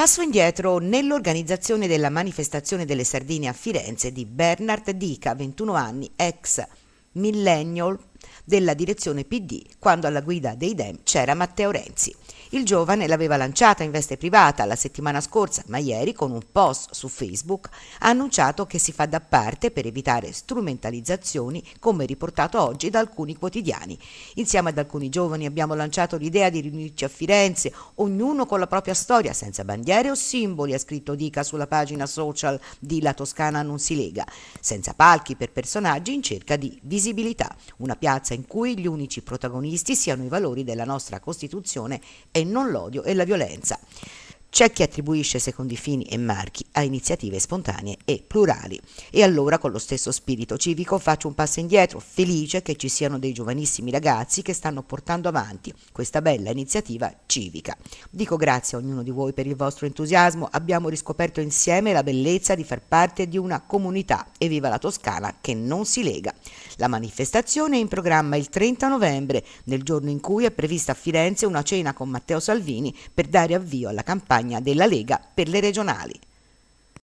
Passo indietro nell'organizzazione della manifestazione delle Sardine a Firenze di Bernard Dica, 21 anni, ex millennial della direzione PD, quando alla guida dei Dem c'era Matteo Renzi. Il giovane l'aveva lanciata in veste privata la settimana scorsa, ma ieri con un post su Facebook ha annunciato che si fa da parte per evitare strumentalizzazioni, come riportato oggi da alcuni quotidiani. Insieme ad alcuni giovani abbiamo lanciato l'idea di riunirci a Firenze, ognuno con la propria storia, senza bandiere o simboli, ha scritto Dica sulla pagina social di La Toscana non si lega, senza palchi per personaggi in cerca di visibilità, una piazza in cui gli unici protagonisti siano i valori della nostra Costituzione e e non l'odio e la violenza. C'è chi attribuisce secondi fini e marchi a iniziative spontanee e plurali. E allora con lo stesso spirito civico faccio un passo indietro, felice che ci siano dei giovanissimi ragazzi che stanno portando avanti questa bella iniziativa civica. Dico grazie a ognuno di voi per il vostro entusiasmo, abbiamo riscoperto insieme la bellezza di far parte di una comunità e viva la Toscana che non si lega. La manifestazione è in programma il 30 novembre, nel giorno in cui è prevista a Firenze una cena con Matteo Salvini per dare avvio alla campagna campagna della Lega per le regionali.